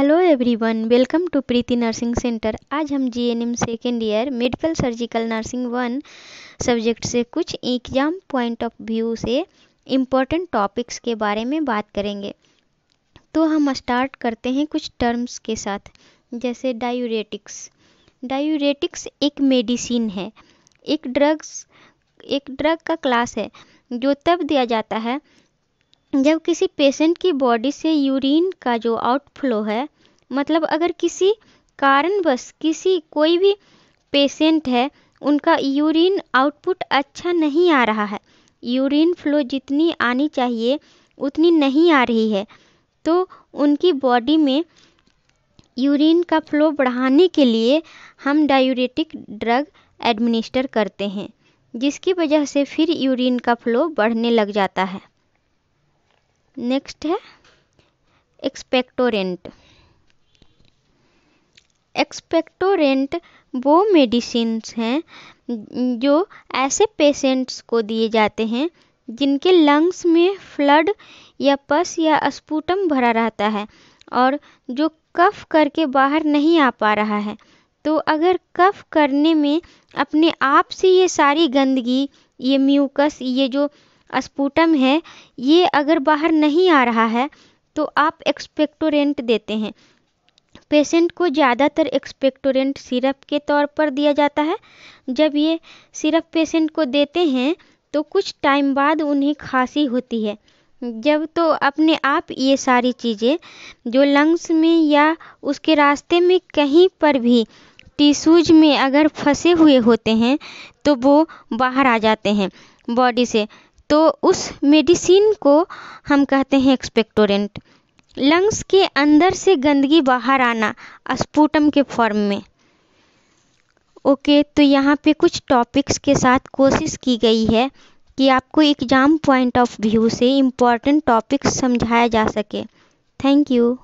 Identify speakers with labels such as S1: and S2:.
S1: hello everyone welcome to Preeti nursing centre आज हम GNM N M second year medical surgical nursing one subject से कुछ exam point of view से important topics के बारे में बात करेंगे तो हम स्टार्ट करते हैं कुछ टर्म्स के साथ जैसे डायूरेटिक्स डायूरेटिक्स एक मेडिसिन है एक ड्रग्स एक ड्रग का क्लास है जो तब दिया जाता है जब किसी पेशेंट की बॉडी से यूरिन का जो आउटफ्लो है मतलब अगर किसी कारणवश किसी कोई भी पेशेंट है उनका यूरिन आउटपुट अच्छा नहीं आ रहा है यूरिन फ्लो जितनी आनी चाहिए उतनी नहीं आ रही है तो उनकी बॉडी में यूरिन का फ्लो बढ़ाने के लिए हम डायूरेटिक ड्रग एडमिनिस्टर करते हैं जिसकी वजह से फिर यूरिन का फ्लो बढ़ने लग जाता है नेक्स्ट है एक्सपेक्टोरेंट एक्सपेक्टोरेंट वो मेडिसिन हैं जो ऐसे पेशेंट्स को दिए जाते हैं जिनके लंग्स में फ्लड या पस या स्पूटम भरा रहता है और जो कफ करके बाहर नहीं आ पा रहा है तो अगर कफ करने में अपने आप से ये सारी गंदगी ये म्यूकस ये जो स्पूटम है ये अगर बाहर नहीं आ रहा है तो आप एक्सपेक्टोरेंट देते हैं पेशेंट को ज़्यादातर एक्सपेक्टोरेंट सिरप के तौर पर दिया जाता है जब ये सिरप पेशेंट को देते हैं तो कुछ टाइम बाद उन्हें खांसी होती है जब तो अपने आप ये सारी चीज़ें जो लंग्स में या उसके रास्ते में कहीं पर भी टीशूज में अगर फंसे हुए होते हैं तो वो बाहर आ जाते हैं बॉडी से तो उस मेडिसिन को हम कहते हैं एक्सपेक्टोरेंट लंग्स के अंदर से गंदगी बाहर आना अस्पुटम के फॉर्म में ओके तो यहाँ पे कुछ टॉपिक्स के साथ कोशिश की गई है कि आपको एग्ज़ाम पॉइंट ऑफ व्यू से इम्पॉर्टेंट टॉपिक्स समझाया जा सके थैंक यू